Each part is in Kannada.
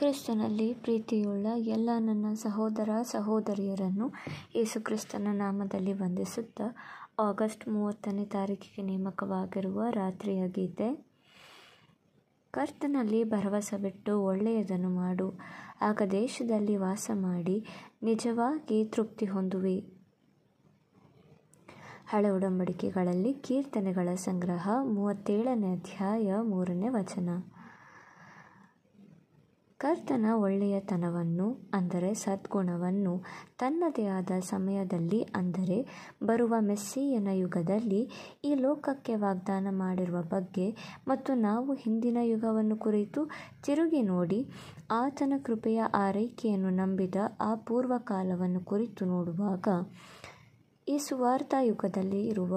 ಕ್ರಿಸ್ತನಲ್ಲಿ ಪ್ರೀತಿಯುಳ್ಳ ಎಲ್ಲ ನನ್ನ ಸಹೋದರ ಸಹೋದರಿಯರನ್ನು ಯೇಸುಕ್ರಿಸ್ತನ ನಾಮದಲ್ಲಿ ವಂದಿಸುತ್ತಾ ಆಗಸ್ಟ್ ಮೂವತ್ತನೇ ತಾರೀಕಿಗೆ ನೇಮಕವಾಗಿರುವ ರಾತ್ರಿಯ ಗೀತೆ ಕರ್ತನಲ್ಲಿ ಭರವಸೆ ಬಿಟ್ಟು ಒಳ್ಳೆಯದನ್ನು ಮಾಡು ಆಗ ದೇಶದಲ್ಲಿ ವಾಸ ಮಾಡಿ ನಿಜವಾಗಿ ತೃಪ್ತಿ ಹೊಂದುವೆ ಹಳೆ ಒಡಂಬಡಿಕೆಗಳಲ್ಲಿ ಕೀರ್ತನೆಗಳ ಸಂಗ್ರಹ ಮೂವತ್ತೇಳನೇ ಅಧ್ಯಾಯ ಮೂರನೇ ವಚನ ಕರ್ತನ ಒಳ್ಳೆಯತನವನ್ನು ಅಂದರೆ ಸದ್ಗುಣವನ್ನು ತನ್ನದೇ ಆದ ಸಮಯದಲ್ಲಿ ಅಂದರೆ ಬರುವ ಮೆಸ್ಸಿಯನ ಯುಗದಲ್ಲಿ ಈ ಲೋಕಕ್ಕೆ ವಾಗ್ದಾನ ಮಾಡಿರುವ ಬಗ್ಗೆ ಮತ್ತು ನಾವು ಹಿಂದಿನ ಯುಗವನ್ನು ಕುರಿತು ತಿರುಗಿ ನೋಡಿ ಆತನ ಕೃಪೆಯ ಆರೈಕೆಯನ್ನು ನಂಬಿದ ಆ ಪೂರ್ವಕಾಲವನ್ನು ಕುರಿತು ನೋಡುವಾಗ ಈ ಸುವಾರ್ಥ ಯುಗದಲ್ಲಿ ಇರುವ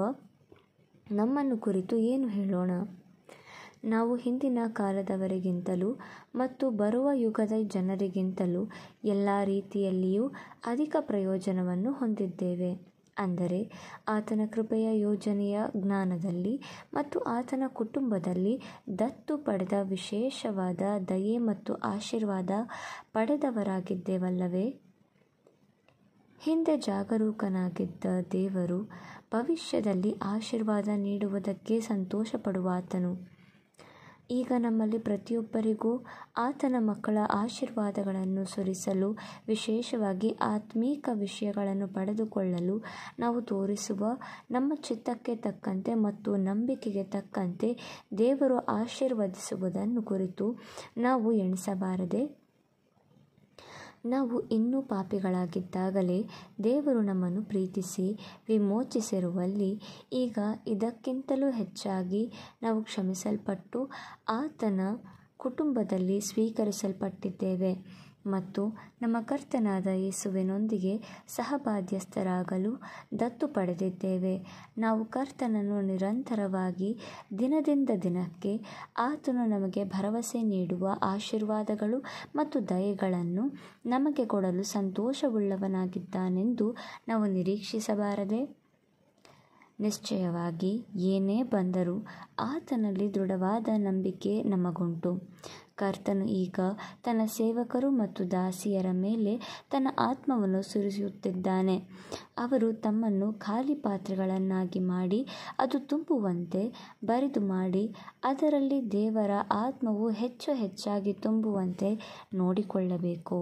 ನಮ್ಮನ್ನು ಕುರಿತು ಏನು ಹೇಳೋಣ ನಾವು ಹಿಂದಿನ ಕಾಲದವರಿಗಿಂತಲೂ ಮತ್ತು ಬರುವ ಯುಗದ ಜನರಿಗಿಂತಲೂ ಎಲ್ಲ ರೀತಿಯಲ್ಲಿಯೂ ಅಧಿಕ ಪ್ರಯೋಜನವನ್ನು ಹೊಂದಿದ್ದೇವೆ ಅಂದರೆ ಆತನ ಕೃಪೆಯ ಯೋಜನೆಯ ಜ್ಞಾನದಲ್ಲಿ ಮತ್ತು ಆತನ ಕುಟುಂಬದಲ್ಲಿ ದತ್ತು ಪಡೆದ ವಿಶೇಷವಾದ ದಯೆ ಮತ್ತು ಆಶೀರ್ವಾದ ಪಡೆದವರಾಗಿದ್ದೇವಲ್ಲವೇ ಹಿಂದೆ ಜಾಗರೂಕನಾಗಿದ್ದ ದೇವರು ಭವಿಷ್ಯದಲ್ಲಿ ಆಶೀರ್ವಾದ ನೀಡುವುದಕ್ಕೆ ಸಂತೋಷಪಡುವಾತನು ಈಗ ನಮ್ಮಲ್ಲಿ ಪ್ರತಿಯೊಬ್ಬರಿಗೂ ಆತನ ಮಕ್ಕಳ ಆಶೀರ್ವಾದಗಳನ್ನು ಸುರಿಸಲು ವಿಶೇಷವಾಗಿ ಆತ್ಮೀಕ ವಿಷಯಗಳನ್ನು ಪಡೆದುಕೊಳ್ಳಲು ನಾವು ತೋರಿಸುವ ನಮ್ಮ ಚಿತ್ತಕ್ಕೆ ತಕ್ಕಂತೆ ಮತ್ತು ನಂಬಿಕೆಗೆ ತಕ್ಕಂತೆ ದೇವರು ಆಶೀರ್ವದಿಸುವುದನ್ನು ಕುರಿತು ನಾವು ಎಣಿಸಬಾರದೆ ನಾವು ಇನ್ನೂ ಪಾಪಿಗಳಾಗಿದ್ದಾಗಲೇ ದೇವರು ನಮ್ಮನ್ನು ಪ್ರೀತಿಸಿ ವಿಮೋಚಿಸಿರುವಲ್ಲಿ ಈಗ ಇದಕ್ಕಿಂತಲೂ ಹೆಚ್ಚಾಗಿ ನಾವು ಕ್ಷಮಿಸಲ್ಪಟ್ಟು ಆತನ ಕುಟುಂಬದಲ್ಲಿ ಸ್ವೀಕರಿಸಲ್ಪಟ್ಟಿದ್ದೇವೆ ಮತ್ತು ನಮ್ಮ ಕರ್ತನಾದ ಯೇಸುವಿನೊಂದಿಗೆ ಸಹಬಾಧ್ಯಸ್ಥರಾಗಲು ದತ್ತು ಪಡೆದಿದ್ದೇವೆ ನಾವು ಕರ್ತನನ್ನು ನಿರಂತರವಾಗಿ ದಿನದಿಂದ ದಿನಕ್ಕೆ ಆತನು ನಮಗೆ ಭರವಸೆ ನೀಡುವ ಆಶೀರ್ವಾದಗಳು ಮತ್ತು ದಯೆಗಳನ್ನು ನಮಗೆ ಕೊಡಲು ಸಂತೋಷವುಳ್ಳವನಾಗಿದ್ದಾನೆಂದು ನಾವು ನಿರೀಕ್ಷಿಸಬಾರದೆ ನಿಶ್ಚಯವಾಗಿ ಏನೇ ಬಂದರೂ ಆತನಲ್ಲಿ ದೃಢವಾದ ನಂಬಿಕೆ ನಮಗುಂಟು ಕರ್ತನು ಈಗ ತನ್ನ ಸೇವಕರು ಮತ್ತು ದಾಸಿಯರ ಮೇಲೆ ತನ್ನ ಆತ್ಮವನ್ನು ಸುರಿಸುತ್ತಿದ್ದಾನೆ ಅವರು ತಮ್ಮನ್ನು ಖಾಲಿ ಪಾತ್ರೆಗಳನ್ನಾಗಿ ಮಾಡಿ ಅದು ತುಂಬುವಂತೆ ಬರೆದು ಮಾಡಿ ಅದರಲ್ಲಿ ದೇವರ ಆತ್ಮವು ಹೆಚ್ಚು ಹೆಚ್ಚಾಗಿ ತುಂಬುವಂತೆ ನೋಡಿಕೊಳ್ಳಬೇಕು